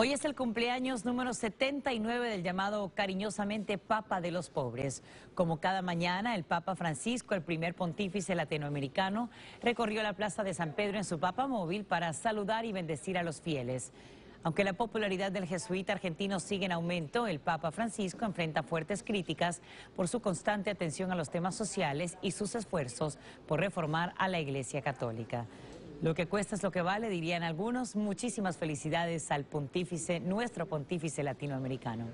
Hoy es el cumpleaños número 79 del llamado cariñosamente Papa de los Pobres. Como cada mañana, el Papa Francisco, el primer pontífice latinoamericano, recorrió la plaza de San Pedro en su Papa Móvil para saludar y bendecir a los fieles. Aunque la popularidad del jesuita argentino sigue en aumento, el Papa Francisco enfrenta fuertes críticas por su constante atención a los temas sociales y sus esfuerzos por reformar a la Iglesia Católica. Lo que cuesta es lo que vale, dirían algunos. Muchísimas felicidades al pontífice, nuestro pontífice latinoamericano.